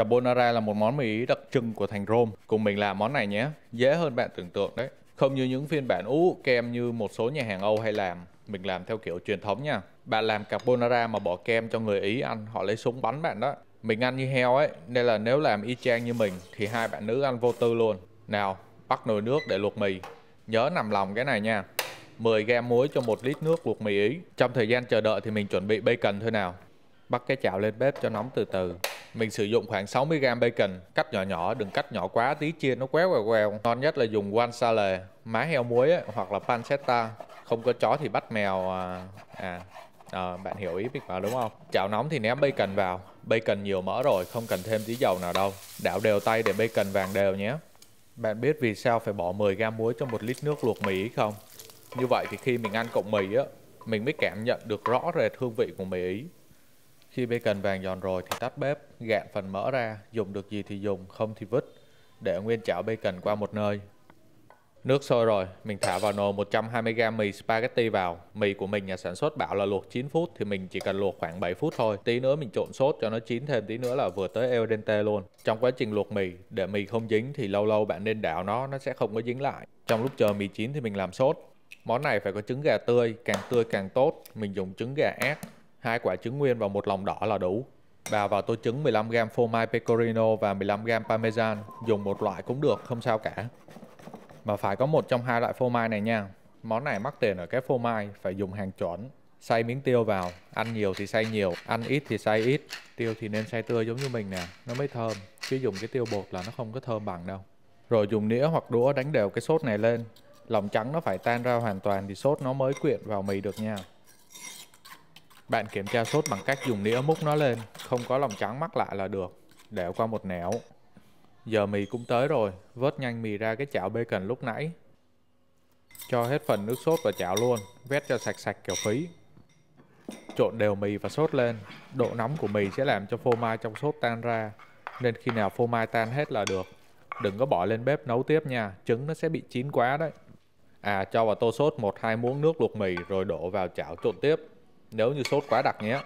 Carbonara là một món mì Ý đặc trưng của thành Rome. Cùng mình làm món này nhé, dễ hơn bạn tưởng tượng đấy. Không như những phiên bản ú kem như một số nhà hàng Âu hay làm, mình làm theo kiểu truyền thống nha. Bạn làm carbonara mà bỏ kem cho người Ý ăn, họ lấy súng bắn bạn đó. Mình ăn như heo ấy, nên là nếu làm y chang như mình thì hai bạn nữ ăn vô tư luôn. Nào, bắt nồi nước để luộc mì. Nhớ nằm lòng cái này nha. 10 gam muối cho 1 lít nước luộc mì Ý. Trong thời gian chờ đợi thì mình chuẩn bị bacon thôi nào. Bắt cái chảo lên bếp cho nóng từ từ. Mình sử dụng khoảng 60 gram bacon, cắt nhỏ nhỏ, đừng cắt nhỏ quá tí chia nó quéo quèo quèo. Ngon nhất là dùng guanciale, má heo muối ấy, hoặc là pancetta. Không có chó thì bắt mèo à, à à, bạn hiểu ý mình vào đúng không chảo nóng thì ném bacon vào bacon nhiều mỡ rồi không cần thêm tí dầu nào đâu đảo đều tay để bacon vàng đều nhé bạn biết vì sao phải bỏ 10 gam muối cho một lít nước luộc mì không như vậy thì khi mình ăn cộng mì á mình mới cảm nhận được rõ rệt hương vị của mì ý khi bacon vàng giòn rồi thì tắt bếp, gạn phần mỡ ra, dùng được gì thì dùng, không thì vứt, để nguyên chảo bacon qua một nơi. Nước sôi rồi, mình thả vào nồi 120g mì spaghetti vào. Mì của mình nhà sản xuất bảo là luộc 9 phút thì mình chỉ cần luộc khoảng 7 phút thôi. Tí nữa mình trộn sốt cho nó chín thêm tí nữa là vừa tới el dente luôn. Trong quá trình luộc mì, để mì không dính thì lâu lâu bạn nên đảo nó, nó sẽ không có dính lại. Trong lúc chờ mì chín thì mình làm sốt. Món này phải có trứng gà tươi, càng tươi càng tốt. Mình dùng trứng gà ác, hai quả trứng nguyên và một lòng đỏ là đủ. Và vào tô trứng 15g phô mai pecorino và 15g parmesan, dùng một loại cũng được, không sao cả. Mà phải có một trong hai loại phô mai này nha. Món này mắc tiền ở cái phô mai, phải dùng hàng chuẩn. Xay miếng tiêu vào, ăn nhiều thì xay nhiều, ăn ít thì xay ít. Tiêu thì nên xay tươi giống như mình nè, nó mới thơm. Chứ dùng cái tiêu bột là nó không có thơm bằng đâu. Rồi dùng nĩa hoặc đũa đánh đều cái sốt này lên. Lòng trắng nó phải tan ra hoàn toàn thì sốt nó mới quyện vào mì được nha. Bạn kiểm tra sốt bằng cách dùng nĩa múc nó lên, không có lòng trắng mắc lại là được, để qua một nẻo. Giờ mì cũng tới rồi, vớt nhanh mì ra cái chảo bacon lúc nãy. Cho hết phần nước sốt vào chảo luôn, vét cho sạch sạch kiểu phí. Trộn đều mì và sốt lên, độ nóng của mì sẽ làm cho phô mai trong sốt tan ra, nên khi nào phô mai tan hết là được. Đừng có bỏ lên bếp nấu tiếp nha, trứng nó sẽ bị chín quá đấy. À, cho vào tô sốt 1-2 muỗng nước luộc mì rồi đổ vào chảo trộn tiếp nếu như sốt quá đặc nhé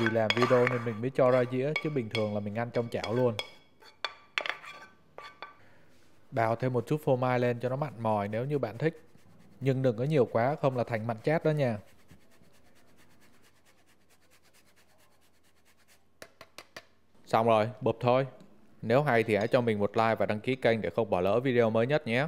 vì làm video nên mình mới cho ra dĩa chứ bình thường là mình ăn trong chảo luôn bào thêm một chút phô mai lên cho nó mặn mòi nếu như bạn thích nhưng đừng có nhiều quá không là thành mặn chát đó nha Xong rồi, bụp thôi. Nếu hay thì hãy cho mình một like và đăng ký kênh để không bỏ lỡ video mới nhất nhé.